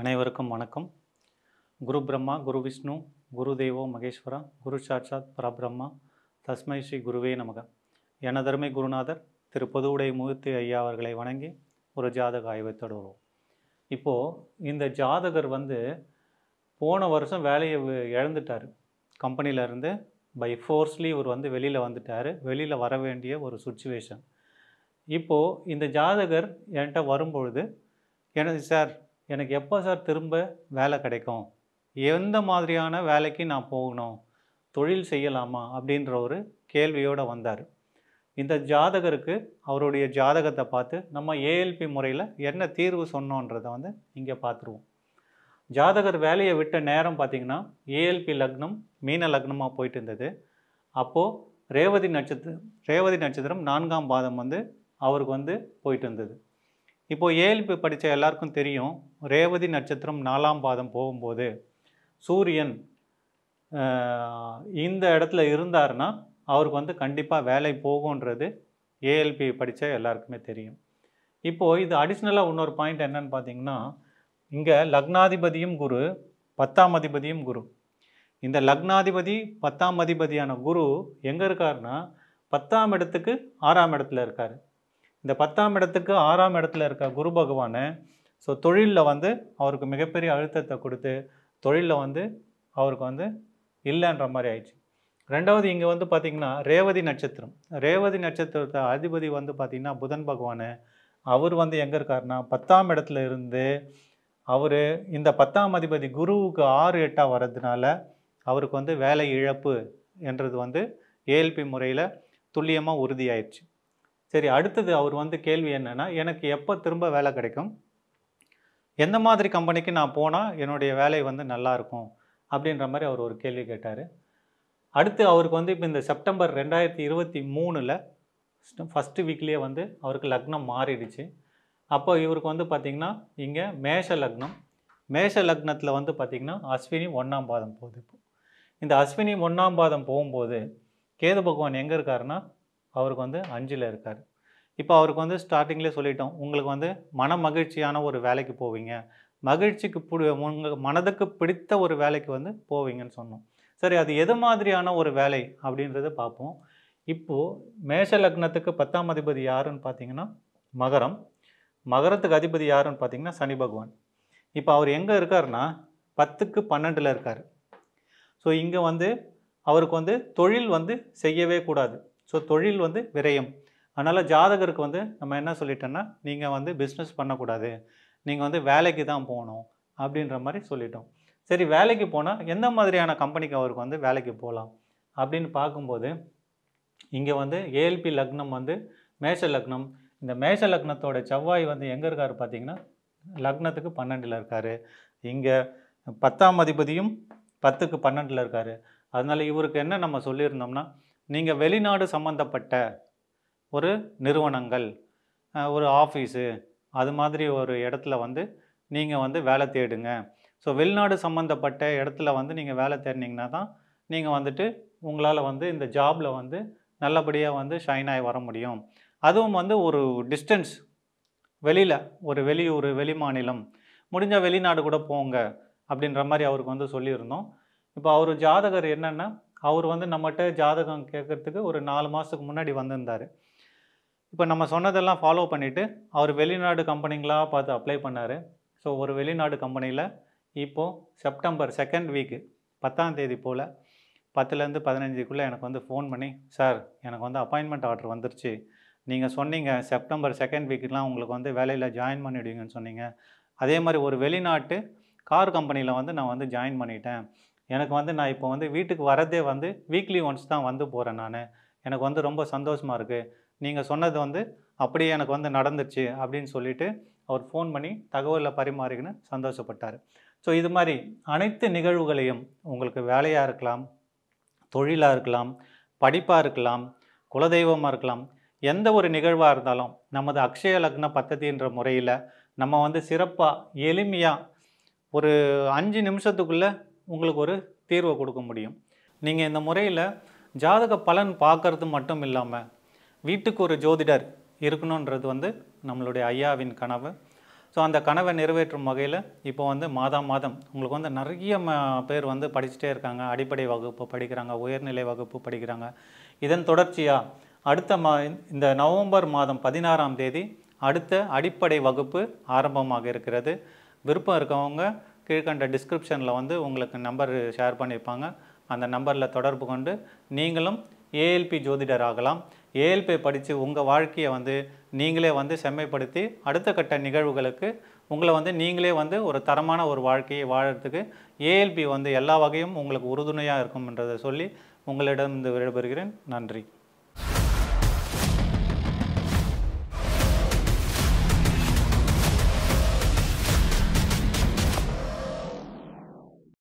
அனைவருக்கும் வணக்கம் குரு பிரம்மா குரு விஷ்ணு குரு தேவோ மகேஸ்வரா குரு சாட்சாத் பரபிரம்மா தஸ்மை ஸ்ரீ குருவே நமக எனதருமை குருநாதர் திரு பொதுவுடைய முகத்து ஐயா அவர்களை வணங்கி ஒரு ஜாதக ஆய்வை தொடருவோம் இப்போது இந்த ஜாதகர் வந்து போன வருஷம் வேலையை இழந்துட்டார் கம்பெனியிலேருந்து பை ஃபோர்ஸ்லி இவர் வந்து வெளியில் வந்துட்டார் வெளியில் வர வேண்டிய ஒரு சுச்சுவேஷன் இப்போது இந்த ஜாதகர் என்கிட்ட வரும்பொழுது எனது சார் எனக்கு எப்போ சார் திரும்ப வேலை கிடைக்கும் எந்த மாதிரியான வேலைக்கு நான் போகணும் தொழில் செய்யலாமா அப்படின்ற ஒரு கேள்வியோடு வந்தார் இந்த ஜாதகருக்கு அவருடைய ஜாதகத்தை பார்த்து நம்ம ஏஎல்பி முறையில் என்ன தீர்வு சொன்னோன்றதை வந்து இங்கே பார்த்துருவோம் ஜாதகர் வேலையை விட்ட நேரம் பார்த்திங்கன்னா ஏஎல்பி லக்னம் மீன லக்னமாக போயிட்டு இருந்தது அப்போது ரேவதி நட்சத்திரம் ரேவதி நட்சத்திரம் நான்காம் பாதம் வந்து அவருக்கு வந்து போயிட்டு இருந்தது இப்போது ஏஎல்பி படித்த எல்லாருக்கும் தெரியும் ரேவதி நட்சத்திரம் நாலாம் பாதம் போகும்போது சூரியன் இந்த இடத்துல இருந்தார்னா அவருக்கு வந்து கண்டிப்பாக வேலை போகுன்றது ஏஎல்பி படித்த எல்லாருக்குமே தெரியும் இப்போது இது அடிஷ்னலாக இன்னொரு பாயிண்ட் என்னன்னு பார்த்தீங்கன்னா இங்கே லக்னாதிபதியும் குரு பத்தாம் அதிபதியும் குரு இந்த லக்னாதிபதி பத்தாம் அதிபதியான குரு எங்கே இருக்காருன்னா பத்தாம் இடத்துக்கு ஆறாம் இடத்துல இருக்கார் இந்த பத்தாம் இடத்துக்கு ஆறாம் இடத்துல இருக்க குரு பகவான் ஸோ தொழிலில் வந்து அவருக்கு மிகப்பெரிய அழுத்தத்தை கொடுத்து தொழிலில் வந்து அவருக்கு வந்து இல்லைன்ற மாதிரி ஆயிடுச்சு ரெண்டாவது இங்கே வந்து பார்த்திங்கன்னா ரேவதி நட்சத்திரம் ரேவதி நட்சத்திரத்தை அதிபதி வந்து பார்த்திங்கன்னா புதன் பகவான் அவர் வந்து எங்கே இருக்காருன்னா பத்தாம் இடத்துல இருந்து அவர் இந்த பத்தாம் அதிபதி குருவுக்கு ஆறு எட்டாக வர்றதுனால அவருக்கு வந்து வேலை இழப்பு என்றது வந்து ஏஎல்பி முறையில் துல்லியமாக உறுதியாயிடுச்சு சரி அடுத்தது அவர் வந்து கேள்வி என்னென்னா எனக்கு எப்போ திரும்ப வேலை கிடைக்கும் எந்த மாதிரி கம்பெனிக்கு நான் போனால் என்னுடைய வேலை வந்து நல்லாயிருக்கும் அப்படின்ற மாதிரி அவர் ஒரு கேள்வி கேட்டார் அடுத்து அவருக்கு வந்து இப்போ இந்த செப்டம்பர் ரெண்டாயிரத்தி இருபத்தி மூணில் ஃபஸ்ட்டு வீக்லேயே வந்து அவருக்கு லக்னம் மாறிடுச்சு அப்போ இவருக்கு வந்து பார்த்திங்கன்னா இங்கே மேஷ லக்னம் மேஷ லக்னத்தில் வந்து பார்த்திங்கன்னா அஸ்வினி ஒன்றாம் பாதம் போகுது இந்த அஸ்வினி ஒன்றாம் பாதம் போகும்போது கேது பகவான் எங்கே இருக்காருன்னா அவருக்கு வந்து அஞ்சில் இருக்கார் இப்போ அவருக்கு வந்து ஸ்டார்டிங்லேயே சொல்லிட்டோம் உங்களுக்கு வந்து மன மகிழ்ச்சியான ஒரு வேலைக்கு போவீங்க மகிழ்ச்சிக்கு பிடி உங்கள் மனதுக்கு பிடித்த ஒரு வேலைக்கு வந்து போவீங்கன்னு சொன்னோம் சரி அது எது மாதிரியான ஒரு வேலை அப்படின்றத பார்ப்போம் இப்போது மேஷ லக்னத்துக்கு பத்தாம் அதிபதி யாருன்னு பார்த்தீங்கன்னா மகரம் மகரத்துக்கு அதிபதி யாருன்னு பார்த்தீங்கன்னா சனி பகவான் இப்போ அவர் எங்கே இருக்காருன்னா பத்துக்கு பன்னெண்டில் இருக்கார் ஸோ இங்கே வந்து அவருக்கு வந்து தொழில் வந்து செய்யவே கூடாது ஸோ தொழில் வந்து விரயம் அதனால் ஜாதகருக்கு வந்து நம்ம என்ன சொல்லிட்டோன்னா நீங்கள் வந்து பிஸ்னஸ் பண்ணக்கூடாது நீங்கள் வந்து வேலைக்கு தான் போகணும் அப்படின்ற மாதிரி சொல்லிட்டோம் சரி வேலைக்கு போனால் எந்த மாதிரியான கம்பெனிக்கு அவருக்கு வந்து வேலைக்கு போகலாம் அப்படின்னு பார்க்கும்போது இங்கே வந்து ஏஎல்பி லக்னம் வந்து மேஷ லக்னம் இந்த மேஷ லக்னத்தோட செவ்வாய் வந்து எங்கே இருக்கார் பார்த்தீங்கன்னா லக்னத்துக்கு பன்னெண்டில் இருக்கார் இங்கே பத்தாம் அதிபதியும் பத்துக்கு பன்னெண்டில் இருக்கார் அதனால் இவருக்கு என்ன நம்ம சொல்லியிருந்தோம்னா நீங்கள் வெளிநாடு சம்மந்தப்பட்ட ஒரு நிறுவனங்கள் ஒரு ஆஃபீஸு அது மாதிரி ஒரு இடத்துல வந்து நீங்கள் வந்து வேலை தேடுங்க ஸோ வெளிநாடு சம்மந்தப்பட்ட இடத்துல வந்து நீங்கள் வேலை தேடினீங்கன்னா தான் நீங்கள் வந்துட்டு உங்களால் வந்து இந்த ஜாபில் வந்து நல்லபடியாக வந்து ஷைன் ஆகி வர முடியும் அதுவும் வந்து ஒரு டிஸ்டன்ஸ் வெளியில் ஒரு வெளியூர் வெளி மாநிலம் முடிஞ்சால் வெளிநாடு கூட போங்க அப்படின்ற மாதிரி அவருக்கு வந்து சொல்லியிருந்தோம் இப்போ அவர் ஜாதகர் என்னென்னா அவர் வந்து நம்மகிட்ட ஜாதகம் கேட்குறதுக்கு ஒரு நாலு மாதத்துக்கு முன்னாடி வந்திருந்தார் இப்போ நம்ம சொன்னதெல்லாம் ஃபாலோ பண்ணிவிட்டு அவர் வெளிநாடு கம்பெனிங்களாக பார்த்து அப்ளை பண்ணார் ஸோ ஒரு வெளிநாடு கம்பெனியில் இப்போது செப்டம்பர் செகண்ட் வீக்கு பத்தாம் தேதி போல் பத்துலேருந்து பதினஞ்சுக்குள்ளே எனக்கு வந்து ஃபோன் பண்ணி சார் எனக்கு வந்து அப்பாயின்மெண்ட் ஆர்டர் வந்துருச்சு நீங்கள் சொன்னீங்க செப்டம்பர் செகண்ட் வீக்கெலாம் உங்களுக்கு வந்து வேலையில் ஜாயின் பண்ணிவிடுவீங்கன்னு சொன்னீங்க அதே மாதிரி ஒரு வெளிநாட்டு கார் கம்பெனியில் வந்து நான் வந்து ஜாயின் பண்ணிட்டேன் எனக்கு வந்து நான் இப்போ வந்து வீட்டுக்கு வரதே வந்து வீக்லி ஒன்ஸ் தான் வந்து போகிறேன் நான் எனக்கு வந்து ரொம்ப சந்தோஷமாக இருக்குது நீங்கள் சொன்னது வந்து அப்படியே எனக்கு வந்து நடந்துச்சு அப்படின்னு சொல்லிவிட்டு அவர் ஃபோன் பண்ணி தகவலில் பரிமாறிக்கின்னு சந்தோஷப்பட்டார் ஸோ இது மாதிரி அனைத்து நிகழ்வுகளையும் உங்களுக்கு வேலையாக இருக்கலாம் தொழிலாக இருக்கலாம் படிப்பாக இருக்கலாம் குலதெய்வமாக இருக்கலாம் எந்த ஒரு நிகழ்வாக இருந்தாலும் நமது அக்ஷய லக்ன பத்ததின்ற முறையில் நம்ம வந்து சிறப்பாக எளிமையாக ஒரு அஞ்சு நிமிஷத்துக்குள்ளே உங்களுக்கு ஒரு தீர்வை கொடுக்க முடியும் நீங்கள் இந்த முறையில் ஜாதக பலன் பார்க்கறது மட்டும் இல்லாமல் வீட்டுக்கு ஒரு ஜோதிடர் இருக்கணுன்றது வந்து நம்மளுடைய ஐயாவின் கனவு ஸோ அந்த கனவை நிறைவேற்றும் வகையில் இப்போ வந்து மாதம் மாதம் உங்களுக்கு வந்து நிறைய பேர் வந்து படிச்சுட்டே இருக்காங்க அடிப்படை வகுப்பு படிக்கிறாங்க உயர்நிலை வகுப்பு படிக்கிறாங்க இதன் தொடர்ச்சியாக அடுத்த மா இந்த நவம்பர் மாதம் பதினாறாம் தேதி அடுத்த அடிப்படை வகுப்பு ஆரம்பமாக இருக்கிறது விருப்பம் இருக்கவங்க கீழ்கண்ட டிஸ்கிரிப்ஷனில் வந்து உங்களுக்கு நம்பர் ஷேர் பண்ணியிருப்பாங்க அந்த நம்பரில் தொடர்பு கொண்டு நீங்களும் ஏஎல்பி ஜோதிடர் ஆகலாம் ஏஎல்பி படித்து உங்கள் வாழ்க்கையை வந்து நீங்களே வந்து செம்மைப்படுத்தி அடுத்த கட்ட நிகழ்வுகளுக்கு உங்களை வந்து நீங்களே வந்து ஒரு தரமான ஒரு வாழ்க்கையை வாழறதுக்கு ஏஎல்பி வந்து எல்லா வகையும் உங்களுக்கு உறுதுணையாக இருக்கும்ன்றதை சொல்லி உங்களிடம் இருந்து விடைபெறுகிறேன் நன்றி